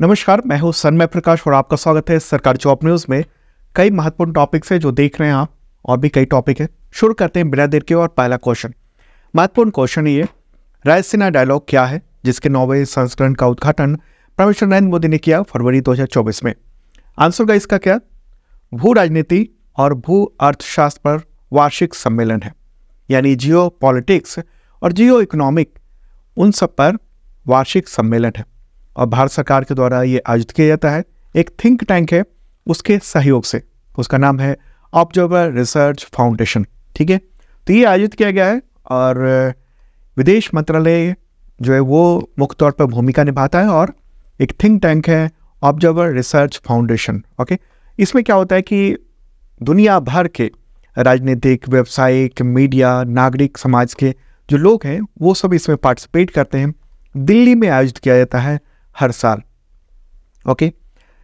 नमस्कार मैं हूं सन्मय प्रकाश और आपका स्वागत है सरकारी जॉब न्यूज़ में कई महत्वपूर्ण टॉपिक्स है जो देख रहे हैं आप और भी कई टॉपिक है शुरू करते हैं बिना देर के और पहला क्वेश्चन महत्वपूर्ण क्वेश्चन ये रायसेना डायलॉग क्या है जिसके नौवे संस्करण का उद्घाटन प्रवेश नरेंद्र मोदी ने किया फरवरी दो में आंसर का इसका क्या भू राजनीति और भू अर्थशास्त्र पर वार्षिक सम्मेलन है यानी जियो पॉलिटिक्स और जियो इकोनॉमिक उन सब पर वार्षिक सम्मेलन है और भारत सरकार के द्वारा ये आयोजित किया जाता है एक थिंक टैंक है उसके सहयोग से उसका नाम है ऑब्जर्वर रिसर्च फाउंडेशन ठीक है तो ये आयोजित किया गया है और विदेश मंत्रालय जो है वो मुख्य तौर पर भूमिका निभाता है और एक थिंक टैंक है ऑब्जर्वर रिसर्च फाउंडेशन ओके इसमें क्या होता है कि दुनिया भर के राजनीतिक व्यावसायिक मीडिया नागरिक समाज के जो लोग हैं वो सब इसमें पार्टिसिपेट करते हैं दिल्ली में आयोजित किया जाता है हर साल ओके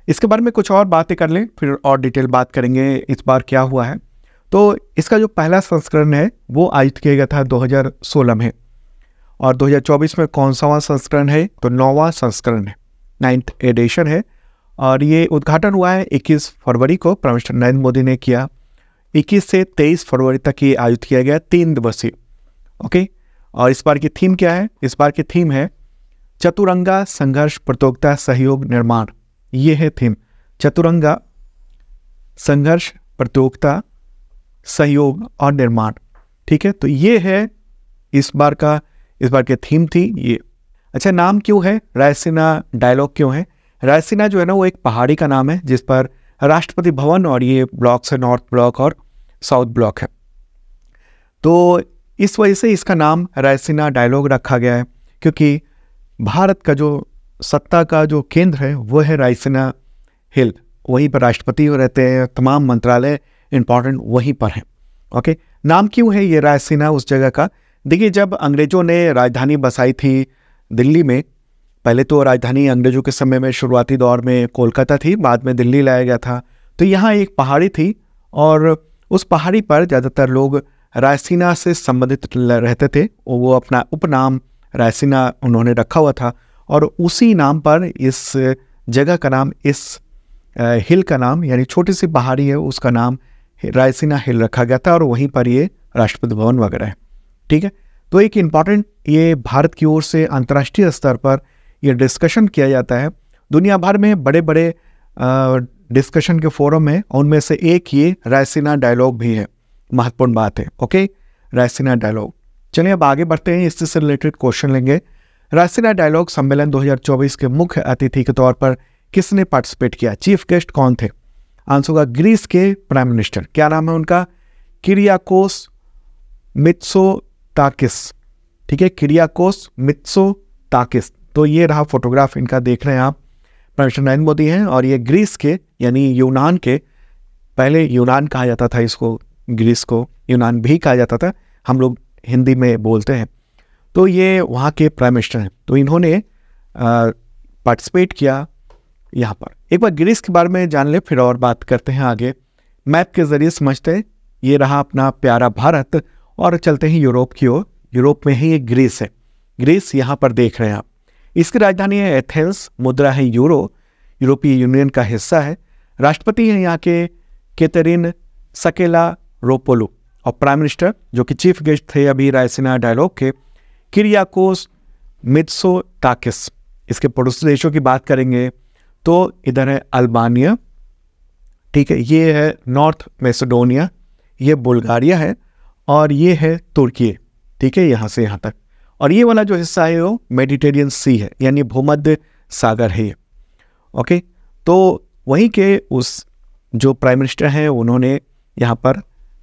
इसके बारे में कुछ और बातें कर लें फिर और डिटेल बात करेंगे इस बार क्या हुआ है तो इसका जो पहला संस्करण है वो आयोजित किया गया था 2016 में और 2024 में कौन सावा संस्करण है तो नौवा संस्करण है नाइन्थ एडिशन है और ये उद्घाटन हुआ है 21 फरवरी को प्राइम मिनिस्टर नरेंद्र मोदी ने किया 21 से 23 फरवरी तक ये आयोजित किया गया तीन दिवसीय ओके और इस बार की थीम क्या है इस बार की थीम है चतुरंगा संघर्ष प्रतियोगिता सहयोग निर्माण ये है थीम चतुरंगा संघर्ष प्रतियोगिता सहयोग और निर्माण ठीक है तो ये है इस बार का इस बार की थीम थी ये अच्छा नाम क्यों है रायसीना डायलॉग क्यों है रायसीना जो है ना वो एक पहाड़ी का नाम है जिस पर राष्ट्रपति भवन और ये ब्लॉक्स है नॉर्थ ब्लॉक और साउथ ब्लॉक है तो इस वजह से इसका नाम रायसीना डायलॉग रखा गया है क्योंकि भारत का जो सत्ता का जो केंद्र है वो है रायसेना हिल वहीं पर राष्ट्रपति रहते हैं तमाम मंत्रालय इम्पॉर्टेंट वहीं पर हैं ओके नाम क्यों है ये रायसीना उस जगह का देखिए जब अंग्रेज़ों ने राजधानी बसाई थी दिल्ली में पहले तो राजधानी अंग्रेज़ों के समय में शुरुआती दौर में कोलकाता थी बाद में दिल्ली लाया गया था तो यहाँ एक पहाड़ी थी और उस पहाड़ी पर ज़्यादातर लोग रायसीना से संबंधित रहते थे वो अपना उपनाम रायसीना उन्होंने रखा हुआ था और उसी नाम पर इस जगह का नाम इस हिल का नाम यानी छोटी सी पहाड़ी है उसका नाम रायसीना हिल रखा गया था और वहीं पर ये राष्ट्रपति भवन वगैरह है ठीक है तो एक इम्पॉर्टेंट ये भारत की ओर से अंतर्राष्ट्रीय स्तर पर ये डिस्कशन किया जाता है दुनिया भर में बड़े बड़े डिस्कशन के फोरम हैं उनमें से एक ये रायसीना डायलॉग भी है महत्वपूर्ण बात है ओके रायसीना डायलॉग चलिए अब आगे बढ़ते हैं इससे रिलेटेड क्वेश्चन लेंगे राशिना डायलॉग सम्मेलन 2024 के मुख्य अतिथि के तौर पर किसने पार्टिसिपेट किया चीफ गेस्ट कौन थे आंसर होगा ग्रीस के प्राइम मिनिस्टर क्या नाम है उनका किरियाकोस मित्सो ताकिस ठीक है किरियाकोस मित्सो ताकिस तो ये रहा फोटोग्राफ इनका देख रहे हैं आप प्राइम नरेंद्र मोदी हैं और ये ग्रीस के यानी यूनान के पहले यूनान कहा जाता था इसको ग्रीस को यूनान भी कहा जाता था हम लोग हिंदी में बोलते हैं तो ये वहाँ के प्राइम मिनिस्टर हैं तो इन्होंने पार्टिसिपेट किया यहाँ पर एक बार ग्रीस के बारे में जान ले फिर और बात करते हैं आगे मैप के ज़रिए समझते हैं ये रहा अपना प्यारा भारत और चलते हैं यूरोप की ओर यूरोप में ही ये ग्रीस है ग्रीस यहाँ पर देख रहे हैं आप इसकी राजधानी है एथेंस मुद्रा है यूरो यूरोपीय यूनियन का हिस्सा है राष्ट्रपति हैं यहाँ के केतरिन सकेला रोपोलो और प्राइम मिनिस्टर जो कि चीफ गेस्ट थे अभी रायसीना डायलॉग के किरियाकोस मित्सो टाकिस इसके पड़ोसी देशों की बात करेंगे तो इधर है अल्बानिया ठीक है ये है नॉर्थ मैसेडोनिया ये बुल्गारिया है और ये है तुर्की ठीक है यहाँ से यहाँ तक और ये वाला जो हिस्सा है वो मेडिटेरियन सी है यानी भूमध्य सागर है ओके तो वहीं के उस जो प्राइम मिनिस्टर हैं उन्होंने यहाँ पर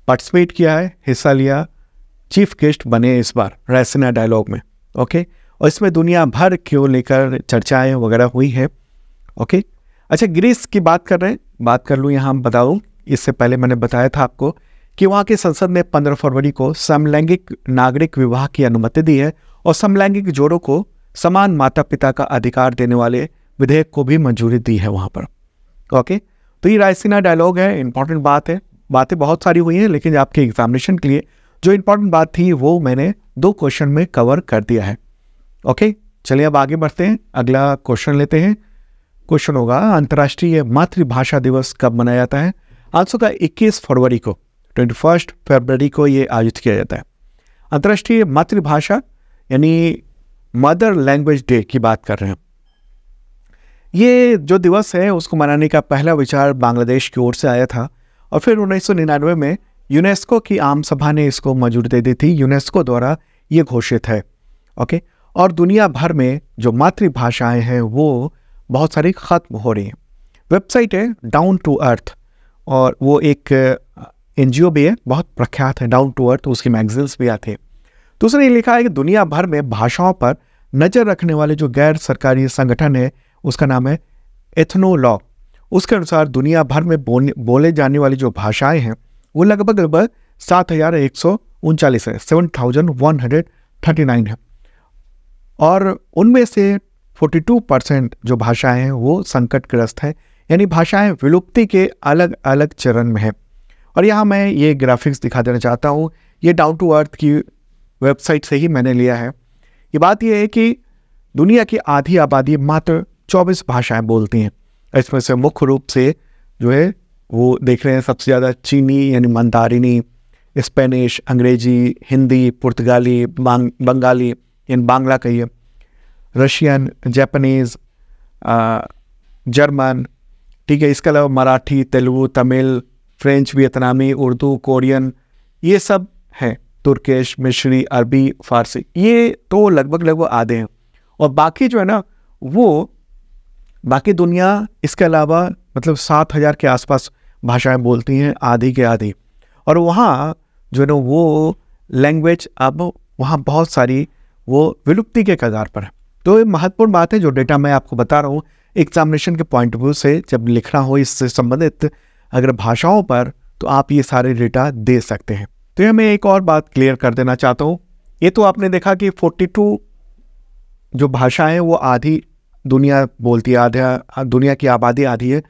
पार्टिसिपेट किया है हिस्सा लिया चीफ गेस्ट बने इस बार रैसना डायलॉग में ओके और इसमें दुनिया भर क्यों लेकर चर्चाएं वगैरह हुई है ओके अच्छा ग्रीस की बात कर रहे हैं बात कर लूँ यहाँ बताऊँ इससे पहले मैंने बताया था आपको कि वहाँ के संसद ने 15 फरवरी को समलैंगिक नागरिक विवाह की अनुमति दी है और समलैंगिक जोड़ों को समान माता पिता का अधिकार देने वाले विधेयक को भी मंजूरी दी है वहाँ पर ओके तो ये रायसीना डायलॉग है इंपॉर्टेंट बात है बातें बहुत सारी हुई हैं लेकिन आपके एग्जामिनेशन के लिए जो इंपॉर्टेंट बात थी वो मैंने दो क्वेश्चन में कवर कर दिया है ओके चलिए अब आगे बढ़ते हैं अगला क्वेश्चन लेते हैं क्वेश्चन होगा अंतर्राष्ट्रीय मातृभाषा दिवस कब मनाया जाता है आंसर होगा 21 फरवरी को ट्वेंटी फर्स्ट फरवरी को यह आयोजित किया जाता है अंतर्राष्ट्रीय मातृभाषा यानी मदर लैंग्वेज डे की बात कर रहे हैं ये जो दिवस है उसको मनाने का पहला विचार बांग्लादेश की ओर से आया था और फिर 1999 में यूनेस्को की आम सभा ने इसको मंजूरी दे दी थी यूनेस्को द्वारा ये घोषित है ओके और दुनिया भर में जो मातृभाषाएं हैं वो बहुत सारी ख़त्म हो रही हैं वेबसाइट है डाउन टू अर्थ और वो एक एन भी है बहुत प्रख्यात है डाउन टू अर्थ उसकी मैगजीन्स भी आते हैं दूसरे लिखा है कि दुनिया भर में भाषाओं पर नज़र रखने वाले जो गैर सरकारी संगठन है उसका नाम है एथनोलॉग उसके अनुसार दुनिया भर में बोलने बोले जाने वाली जो भाषाएं हैं वो लगभग लगभग सात हज़ार एक सौ उनचालीस है seven thousand one hundred thirty nine है और उनमें से फोर्टी टू परसेंट जो भाषाएं हैं वो संकटग्रस्त हैं यानी भाषाएं विलुप्ति के अलग अलग चरण में है और यहाँ मैं ये ग्राफिक्स दिखा देना चाहता हूँ ये डाउन टू अर्थ की वेबसाइट से ही मैंने लिया है ये बात यह है कि दुनिया की आधी आबादी मात्र 24 भाषाएं बोलती हैं इसमें से मुख्य रूप से जो है वो देख रहे हैं सबसे ज़्यादा चीनी यानी मंदारिनी स्पेनिश अंग्रेजी हिंदी पुर्तगाली बांग, बंगाली यानी बांग्ला कहिए रशियन जापानीज़ जर्मन ठीक है इसके अलावा मराठी तेलुगु तमिल फ्रेंच वियतनामी उर्दू कोरियन ये सब हैं तुर्किश मिश्री अरबी फारसी ये तो लगभग लगभग आधे हैं और बाकी जो है ना वो बाकी दुनिया इसके अलावा मतलब सात हज़ार के आसपास भाषाएं बोलती हैं आधी के आधी और वहाँ जो है ना वो लैंग्वेज अब वहाँ बहुत सारी वो विलुप्ति के कगार पर है तो ये महत्वपूर्ण बात है जो डेटा मैं आपको बता रहा हूँ एग्जामिनेशन के पॉइंट ऑफ व्यू से जब लिखना हो इससे संबंधित अगर भाषाओं पर तो आप ये सारे डेटा दे सकते हैं तो यह मैं एक और बात क्लियर कर देना चाहता हूँ ये तो आपने देखा कि 42 जो भाषाएं वो आधी दुनिया बोलती है आधा दुनिया की आबादी आधी है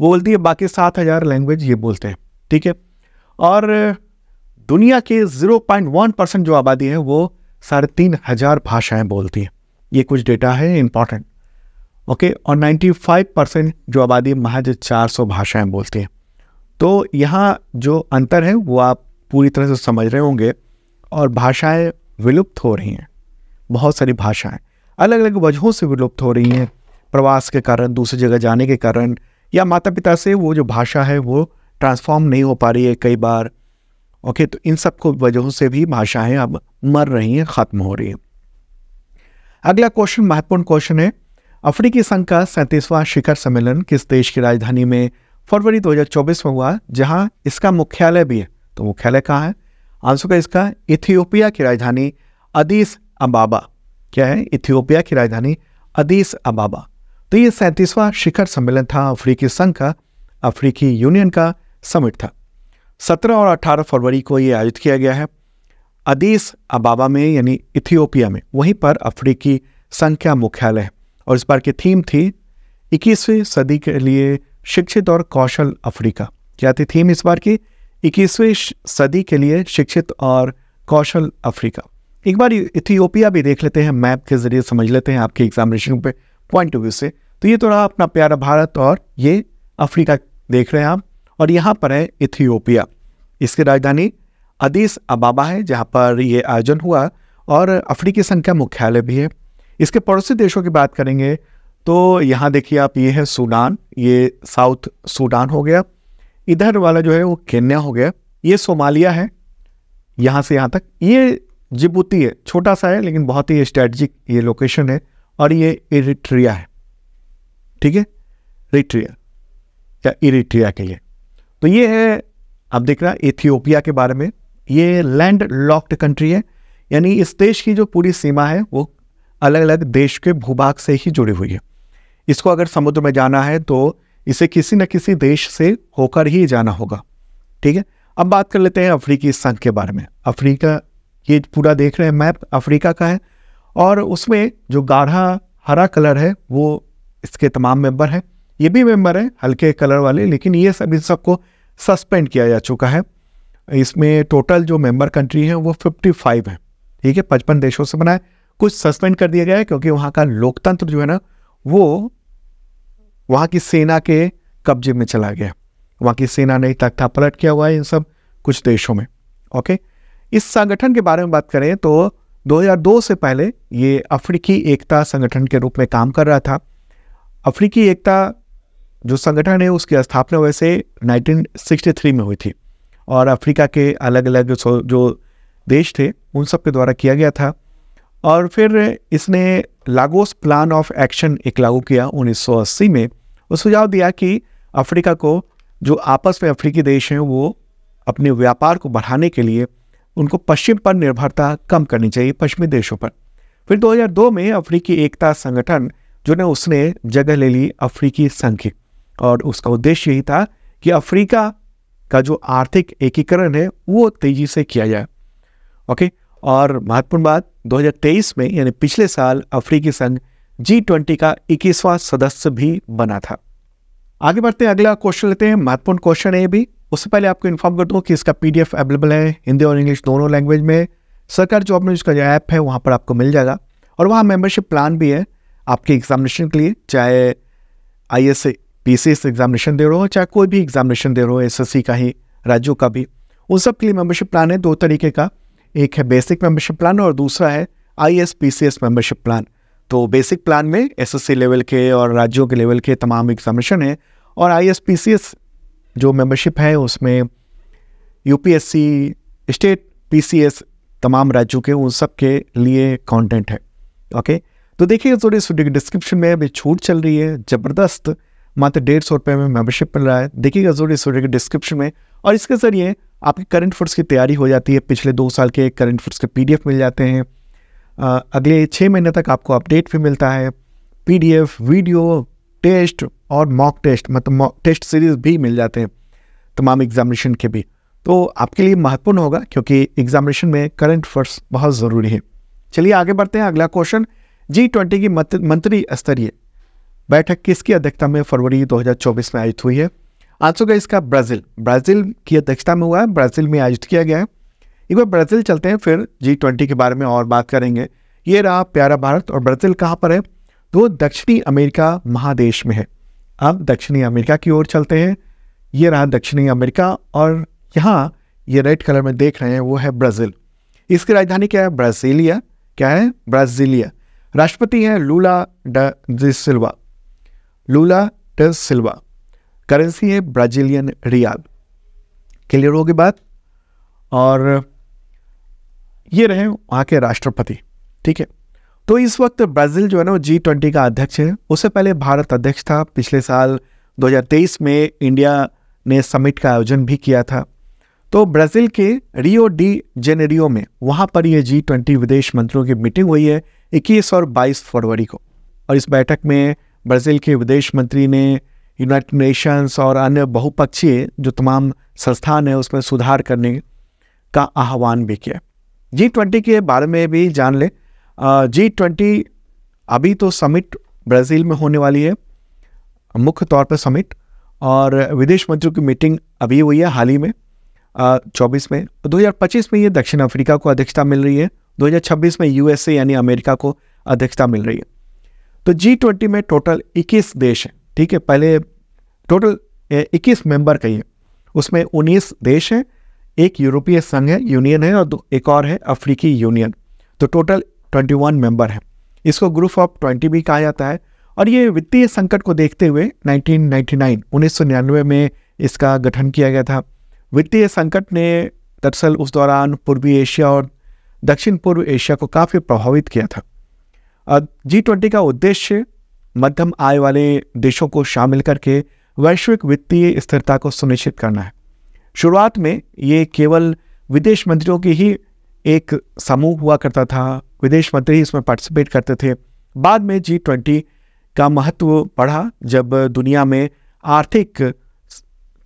वो बोलती है बाकी सात हज़ार लैंग्वेज ये बोलते हैं ठीक है और दुनिया के ज़ीरो पॉइंट वन परसेंट जो आबादी है वो साढ़े तीन हज़ार भाषाएँ बोलती हैं ये कुछ डेटा है इम्पॉर्टेंट ओके और नाइन्टी फाइव परसेंट जो आबादी महज चार सौ भाषाएँ बोलती हैं तो यहाँ जो अंतर है वो आप पूरी तरह से समझ रहे होंगे और भाषाएं विलुप्त हो रही हैं बहुत सारी भाषाएं अलग अलग वजहों से विलुप्त हो रही हैं प्रवास के कारण दूसरी जगह जाने के कारण या माता पिता से वो जो भाषा है वो ट्रांसफॉर्म नहीं हो पा रही है कई बार ओके तो इन सब को वजहों से भी भाषाएं अब मर रही हैं ख़त्म हो रही हैं अगला क्वेश्चन महत्वपूर्ण क्वेश्चन है अफ्रीकी संघ का सैंतीसवां शिखर सम्मेलन किस देश की राजधानी में फरवरी 2024 में हुआ जहां इसका मुख्यालय भी है तो मुख्यालय कहाँ है आंसर का इसका इथियोपिया की राजधानी अदीस अबाबा क्या है इथियोपिया की राजधानी अदीस अबाबा तो ये सैंतीसवां शिखर सम्मेलन था अफ्रीकी संघ का अफ्रीकी यूनियन का समिट था 17 और 18 फरवरी को ये आयोजित किया गया है अदीस अबाबा में यानी इथियोपिया में वहीं पर अफ्रीकी संघ का मुख्यालय है और इस बार की थीम थी इक्कीसवीं सदी के लिए शिक्षित और कौशल अफ्रीका क्या थी थीम इस बार की इक्कीसवीं सदी के लिए शिक्षित और कौशल अफ्रीका एक बार इथियोपिया भी देख लेते हैं मैप के जरिए समझ लेते हैं आपके एग्जामिनेशन पे पॉइंट ऑफ व्यू से तो ये थोड़ा अपना प्यारा भारत और ये अफ्रीका देख रहे हैं आप और यहाँ पर है इथियोपिया इसकी राजधानी अदीस अबाबा है जहाँ पर ये आयोजन हुआ और अफ्रीकी संघ का मुख्यालय भी है इसके पड़ोसी देशों की बात करेंगे तो यहाँ देखिए आप ये है सूडान ये साउथ सूडान हो गया इधर वाला जो है वो केन्या हो गया ये सोमालिया है यहाँ से यहाँ तक ये जिबूती है छोटा सा है लेकिन बहुत ही स्ट्रेटजिक ये लोकेशन है और ये इरिट्रिया है ठीक है रिट्रिया या इरिट्रिया के लिए तो ये है आप देख रहा इथियोपिया के बारे में ये लैंड लॉक्ड कंट्री है यानी इस देश की जो पूरी सीमा है वो अलग अलग देश के भूभाग से ही जुड़ी हुई है इसको अगर समुद्र में जाना है तो इसे किसी न किसी देश से होकर ही जाना होगा ठीक है अब बात कर लेते हैं अफ्रीकी संघ के बारे में अफ्रीका ये पूरा देख रहे हैं मैप अफ्रीका का है और उसमें जो गाढ़ा हरा कलर है वो इसके तमाम मेंबर हैं ये भी मेंबर हैं हल्के कलर वाले लेकिन ये सब इन सबको सस्पेंड किया जा चुका है इसमें टोटल जो मेंबर कंट्री हैं वो 55 है ठीक है पचपन देशों से बना है कुछ सस्पेंड कर दिया गया है क्योंकि वहाँ का लोकतंत्र जो है ना वो वहाँ की सेना के कब्जे में चला गया वहाँ की सेना ने तख्ता पलट किया हुआ है इन सब कुछ देशों में ओके इस संगठन के बारे में बात करें तो 2002 से पहले ये अफ्रीकी एकता संगठन के रूप में काम कर रहा था अफ्रीकी एकता जो संगठन है उसकी स्थापना वैसे 1963 में हुई थी और अफ्रीका के अलग अलग जो देश थे उन सब के द्वारा किया गया था और फिर इसने लागोस प्लान ऑफ एक्शन एक लागू किया 1980 में वो सुझाव दिया कि अफ्रीका को जो आपस में अफ्रीकी देश हैं वो अपने व्यापार को बढ़ाने के लिए उनको पश्चिम पर निर्भरता कम करनी चाहिए पश्चिमी देशों पर फिर 2002 में अफ्रीकी एकता संगठन जो ना उसने जगह ले ली अफ्रीकी संघ और उसका उद्देश्य यही था कि अफ्रीका का जो आर्थिक एकीकरण है वो तेजी से किया जाए ओके और महत्वपूर्ण बात 2023 में यानी पिछले साल अफ्रीकी संघ जी ट्वेंटी का इक्कीसवां सदस्य भी बना था आगे बढ़ते हैं अगला क्वेश्चन लेते हैं महत्वपूर्ण क्वेश्चन है ये भी उससे पहले आपको इन्फॉर्म कर दूँ कि इसका पी अवेलेबल है हिंदी और इंग्लिश दोनों लैंग्वेज में सरकार जॉब में इसका जो ऐप है वहाँ पर आपको मिल जाएगा और वहाँ मेम्बरशिप प्लान भी है आपके एग्जामिनेशन के लिए चाहे I S P C S examination दे रहे हो चाहे कोई भी एग्जामिनेशन दे रहे हो एस एस सी का ही राज्यों का भी उन सब के लिए मेम्बरशिप प्लान है दो तरीके का एक है बेसिक मेम्बरशिप प्लान और दूसरा है I S P C S membership plan तो बेसिक प्लान में एस एस सी लेवल के और राज्यों के लेवल के तमाम एग्जामिनेशन है और I S P C S जो मेंबरशिप है उसमें यूपीएससी स्टेट पीसीएस तमाम राज्यों के उन सब के लिए कंटेंट है ओके तो देखिए थोड़ी डिस्क्रिप्शन में अभी छूट चल रही है ज़बरदस्त मात्र डेढ़ सौ रुपये में मेंबरशिप मिल रहा है देखिएगा जरूर इस वीडियो के डिस्क्रिप्शन में और इसके ज़रिए आपके करंट फोर्स की तैयारी हो जाती है पिछले दो साल के करंट फोर्स के पीडीएफ मिल जाते हैं अगले छः महीने तक आपको अपडेट भी मिलता है पीडीएफ वीडियो टेस्ट और मॉक टेस्ट मतलब टेस्ट सीरीज भी मिल जाते हैं तमाम एग्जामिनेशन के भी तो आपके लिए महत्वपूर्ण होगा क्योंकि एग्जामिनेशन में करंट अफेयर्स बहुत ज़रूरी है चलिए आगे बढ़ते हैं अगला क्वेश्चन जी ट्वेंटी की मंत्री स्तरीय बैठक किसकी अध्यक्षता में फरवरी 2024 में आयोजित हुई है आंसर होगा इसका ब्राज़ील ब्राज़ील की अध्यक्षता में हुआ है ब्राज़ील में आयोजित किया गया है एक बार ब्राज़ील चलते हैं फिर जी ट्वेंटी के बारे में और बात करेंगे ये रहा प्यारा भारत और ब्राज़ील कहाँ पर है तो दक्षिणी अमेरिका महादेश में है अब दक्षिणी अमेरिका की ओर चलते हैं ये रहा दक्षिणी अमेरिका और यहाँ ये रेड कलर में देख रहे हैं वो है ब्राज़ील इसकी राजधानी क्या है ब्राज़ीलिया क्या है ब्राज़ीलिया राष्ट्रपति हैं Lula da Silva Lula da Silva currency है ब्राज़ीलियन रियाल क्लियर होगी बात और ये रहे वहाँ के राष्ट्रपति ठीक है तो इस वक्त ब्राज़ील जो है ना वो जी ट्वेंटी का अध्यक्ष है उससे पहले भारत अध्यक्ष था पिछले साल 2023 में इंडिया ने समिट का आयोजन भी किया था तो ब्राज़ील के रियो डी जेनेरियो में वहाँ पर यह जी ट्वेंटी विदेश मंत्रियों की मीटिंग हुई है इक्कीस और बाईस फरवरी को और इस बैठक में ब्राज़ील के विदेश मंत्री ने यूनाइटेड नेशंस और अन्य बहुपक्षीय जो तमाम संस्थान है उसमें सुधार करने का आह्वान भी किया जी ट्वेंटी के बारे में भी जान लें जी ट्वेंटी अभी तो समिट ब्राज़ील में होने वाली है मुख्य तौर पर समिट और विदेश मंत्रियों की मीटिंग अभी हुई है हाल ही में चौबीस में 2025 में ये दक्षिण अफ्रीका को अध्यक्षता मिल रही है 2026 में यूएसए यानी अमेरिका को अध्यक्षता मिल रही है तो जी ट्वेंटी में टोटल 21 देश हैं ठीक है पहले टोटल 21 मेंबर कहिए उसमें 19 देश हैं एक यूरोपीय संघ है यूनियन है और एक और है अफ्रीकी यूनियन तो टोटल ट्वेंटी वन मेंबर हैं इसको ग्रुप ऑफ ट्वेंटी भी कहा जाता है और ये वित्तीय संकट को देखते हुए 1999 1999 में इसका गठन किया गया था वित्तीय संकट ने दरअसल उस दौरान पूर्वी एशिया और दक्षिण पूर्व एशिया को काफ़ी प्रभावित किया था जी ट्वेंटी का उद्देश्य मध्यम आय वाले देशों को शामिल करके वैश्विक वित्तीय स्थिरता को सुनिश्चित करना है शुरुआत में ये केवल विदेश मंत्रियों की ही एक समूह हुआ करता था विदेश मंत्री इसमें पार्टिसिपेट करते थे बाद में जी ट्वेंटी का महत्व बढ़ा जब दुनिया में आर्थिक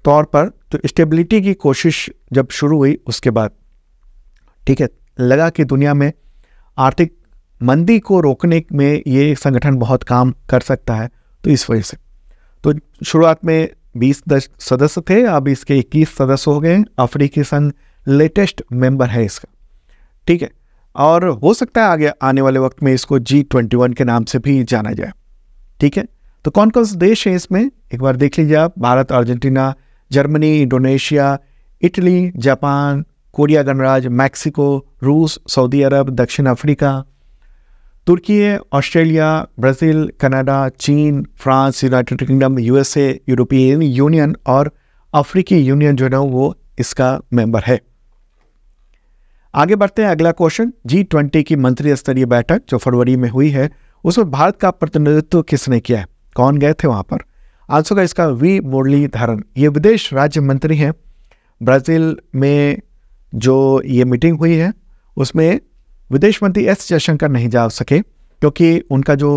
तौर पर तो स्टेबिलिटी की कोशिश जब शुरू हुई उसके बाद ठीक है लगा कि दुनिया में आर्थिक मंदी को रोकने में ये संगठन बहुत काम कर सकता है तो इस वजह से तो शुरुआत में 20 सदस्य थे अब इसके 21 सदस्य हो गए अफ्रीकी संघ लेटेस्ट मेंबर है इसका ठीक है और हो सकता है आगे आने वाले वक्त में इसको जी ट्वेंटी वन के नाम से भी जाना जाए ठीक है तो कौन कौन से देश हैं इसमें एक बार देख लीजिए आप Bharat Argentina Germany Indonesia Italy Japan Korea गणराज्य मैक्सिको रूस सऊदी अरब दक्षिण अफ्रीका तुर्की ऑस्ट्रेलिया ब्राज़ील कनाडा चीन France United Kingdom USA European Union और अफ्रीकी यूनियन जो है ना वो इसका मेंबर है आगे बढ़ते हैं अगला क्वेश्चन जी ट्वेंटी की मंत्री स्तरीय बैठक जो फरवरी में हुई है उसमें भारत का प्रतिनिधित्व किसने किया है कौन गए थे वहाँ पर आंसर का इसका वी मुरलीधरन ये विदेश राज्य मंत्री हैं ब्राज़ील में जो ये मीटिंग हुई है उसमें विदेश मंत्री एस जयशंकर नहीं जा सके क्योंकि उनका जो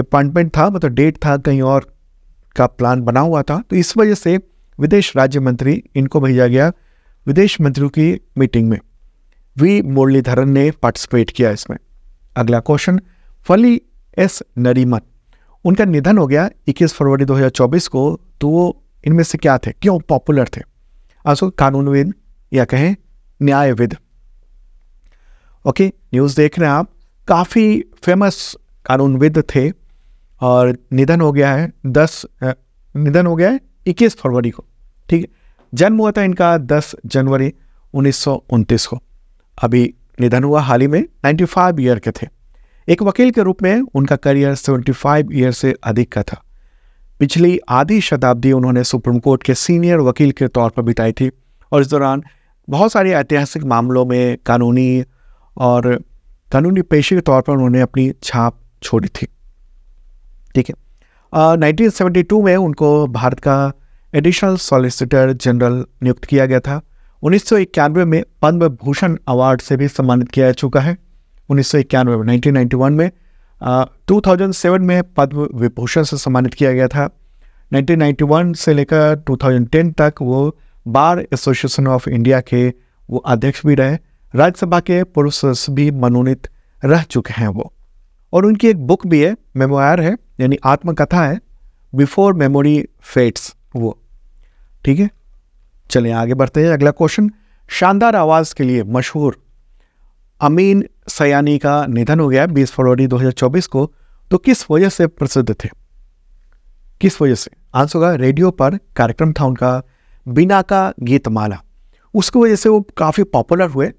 अपॉइंटमेंट था मतलब डेट था कहीं और का प्लान बना हुआ था तो इस वजह से विदेश राज्य मंत्री इनको भेजा गया विदेश मंत्रियों की मीटिंग में वी मुरलीधरन ने पार्टिसिपेट किया इसमें अगला क्वेश्चन फली एस नरीमन उनका निधन हो गया 21 फरवरी 2024 को तो वो इनमें से क्या थे क्यों पॉपुलर थे आसो कानूनविद या कहें न्यायविद ओके न्यूज़ देख रहे हैं आप काफ़ी फेमस कानूनविद थे और निधन हो गया है दस निधन हो गया है इक्कीस फरवरी को ठीक है जन्म हुआ था इनका दस जनवरी उन्नीस को अभी निधन हुआ हाल ही में 95 ईयर के थे एक वकील के रूप में उनका करियर 75 ईयर से अधिक का था पिछली आधी शताब्दी उन्होंने सुप्रीम कोर्ट के सीनियर वकील के तौर पर बिताई थी और इस दौरान बहुत सारे ऐतिहासिक मामलों में कानूनी और कानूनी पेशे के तौर पर उन्होंने अपनी छाप छोड़ी थी ठीक है नाइनटीन में उनको भारत का एडिशनल सॉलिसिटर जनरल नियुक्त किया गया था उन्नीस में पद्म भूषण अवार्ड से भी सम्मानित किया जा चुका है उन्नीस में 1991 में आ, 2007 में पद्म विभूषण से सम्मानित किया गया था 1991 से लेकर 2010 तक वो बार एसोसिएशन ऑफ इंडिया के वो अध्यक्ष भी रहे राज्यसभा के पूर्व सदस्य भी मनोनीत रह चुके हैं वो और उनकी एक बुक भी है मेमोयर है यानी आत्मकथा है बिफोर मेमोरी फेट्स वो ठीक है चलिए आगे बढ़ते हैं अगला क्वेश्चन शानदार आवाज़ के लिए मशहूर अमीन सयानी का निधन हो गया 20 फरवरी 2024 को तो किस वजह से प्रसिद्ध थे किस वजह से आंसर होगा रेडियो पर कार्यक्रम था उनका बिना का गीतमाला उसकी वजह से वो काफ़ी पॉपुलर हुए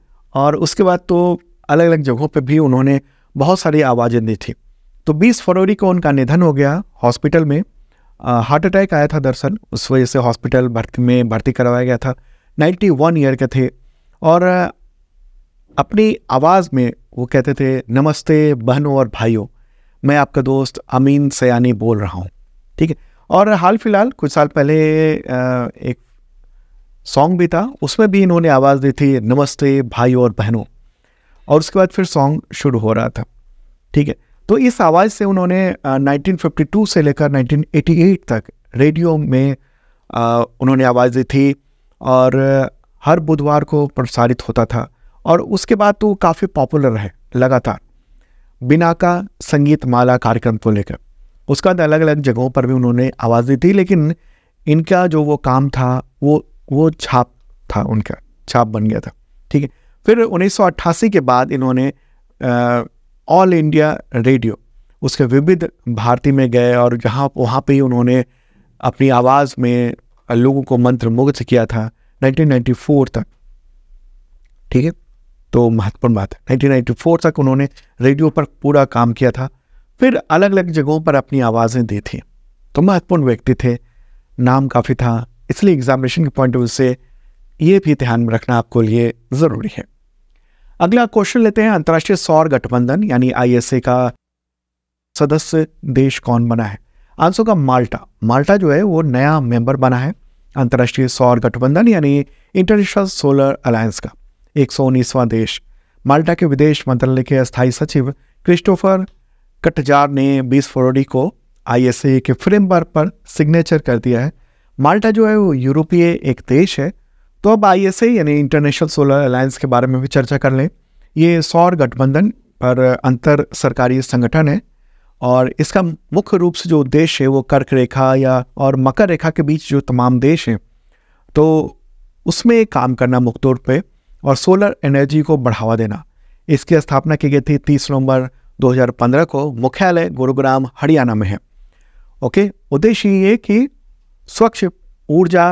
और उसके बाद तो अलग अलग जगहों पर भी उन्होंने बहुत सारी आवाज़ें दी थी तो 20 फरवरी को उनका निधन हो गया हॉस्पिटल में हार्ट अटैक आया था दरअसल उस वजह से हॉस्पिटल भर्ती में भर्ती करवाया गया था 91 ईयर के थे और अपनी आवाज़ में वो कहते थे नमस्ते बहनों और भाइयों मैं आपका दोस्त अमीन सयानी बोल रहा हूँ ठीक है और हाल फिलहाल कुछ साल पहले एक सॉन्ग भी था उसमें भी इन्होंने आवाज़ दी थी नमस्ते भाई और बहनों और उसके बाद फिर सॉन्ग शुरू हो रहा था ठीक है तो इस आवाज़ से उन्होंने 1952 से लेकर 1988 तक रेडियो में उन्होंने आवाज़ दी थी और हर बुधवार को प्रसारित होता था और उसके बाद तो काफ़ी पॉपुलर है लगातार बिना का संगीत माला कार्यक्रम को लेकर उसका अलग अलग जगहों पर भी उन्होंने आवाज़ दी थी लेकिन इनका जो वो काम था वो वो छाप था उनका छाप बन गया था ठीक है फिर 1988 के बाद इन्होंने आ, ऑल इंडिया रेडियो उसके विविध भारती में गए और जहाँ वहाँ पे ही उन्होंने अपनी आवाज़ में लोगों को मंत्रमुग्ध किया था 1994 तक ठीक है तो महत्वपूर्ण बात है 1994 तक उन्होंने रेडियो पर पूरा काम किया था फिर अलग अलग जगहों पर अपनी आवाज़ें दी थी तो महत्वपूर्ण व्यक्ति थे नाम काफ़ी था इसलिए एग्जामिनेशन के पॉइंट ऑफ व्यू से ये भी ध्यान में रखना आपको लिए ज़रूरी है अगला क्वेश्चन लेते हैं अंतर्राष्ट्रीय सौर गठबंधन यानी आईएसए का सदस्य देश कौन बना है आंसर का माल्टा माल्टा जो है वो नया मेंबर बना है अंतर्राष्ट्रीय सौर गठबंधन यानी इंटरनेशनल सोलर अलायंस का एक देश माल्टा के विदेश मंत्रालय के स्थायी सचिव क्रिस्टोफर कटजार ने 20 फरवरी को आईएसए के फ्रेमवर्क पर सिग्नेचर कर दिया है माल्टा जो है वो यूरोपीय एक देश है तो अब आई एस यानी इंटरनेशनल सोलर अलायंस के बारे में भी चर्चा कर लें ये सौर गठबंधन पर अंतर सरकारी संगठन है और इसका मुख्य रूप से जो उद्देश्य है वो कर्क रेखा या और मकर रेखा के बीच जो तमाम देश हैं तो उसमें काम करना मुख्य तौर पर और सोलर एनर्जी को बढ़ावा देना इसकी स्थापना की गई थी तीस नवंबर 2015 को मुख्यालय गुरुग्राम हरियाणा में है ओके उद्देश्य ये कि स्वच्छ ऊर्जा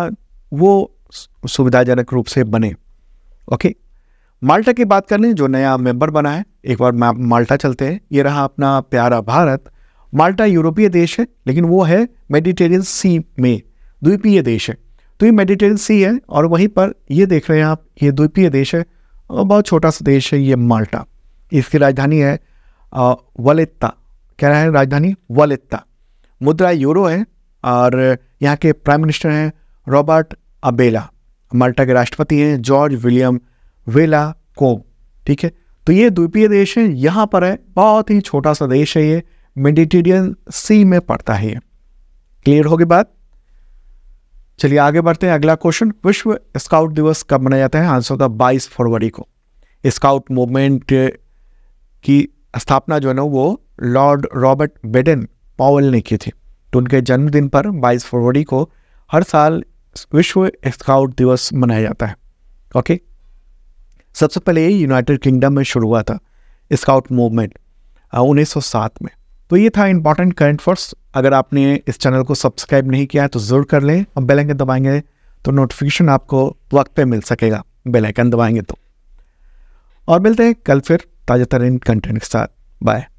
वो सुविधाजनक रूप से बने ओके माल्टा की बात कर लें जो नया मेंबर बना है एक बार माल्टा चलते हैं ये रहा अपना प्यारा भारत माल्टा यूरोपीय देश है लेकिन वो है मेडिटेरियन सी में द्वीपीय देश है तो ये मेडिटेरियन सी है और वहीं पर ये देख रहे हैं आप ये द्वीपीय देश है और बहुत छोटा सा देश है ये माल्टा इसकी राजधानी है वलेत्ता क्या है राजधानी वलेत्ता मुद्रा यूरो है और यहाँ के प्राइम मिनिस्टर हैं रॉबर्ट अबेला माल्टा के राष्ट्रपति हैं जॉर्ज विलियम वेला को ठीक है तो ये द्वीपीय देश है यहाँ पर है बहुत ही छोटा सा देश है ये मेडिटेरियन सी में पड़ता है ये क्लियर होगी बात चलिए आगे बढ़ते हैं अगला क्वेश्चन विश्व स्काउट दिवस कब मनाया जाता है आंसर होगा बाईस फरवरी को स्काउट मूवमेंट की स्थापना जो है ना वो लॉर्ड रॉबर्ट बेडन पावल ने की थी तो उनके जन्मदिन पर 22 फरवरी को हर साल विश्व स्काउट दिवस मनाया जाता है ओके सबसे पहले ये यूनाइटेड किंगडम में शुरू हुआ था स्काउट मूवमेंट उन्नीस में तो ये था इंपॉर्टेंट करंट फर्स अगर आपने इस चैनल को सब्सक्राइब नहीं किया है तो ज़रूर कर लें और बेल दबाएंगे तो नोटिफिकेशन आपको वक्त पे मिल सकेगा बेल दबाएंगे तो और मिलते हैं कल फिर ताज़ा तरीन कंटेंट के साथ बाय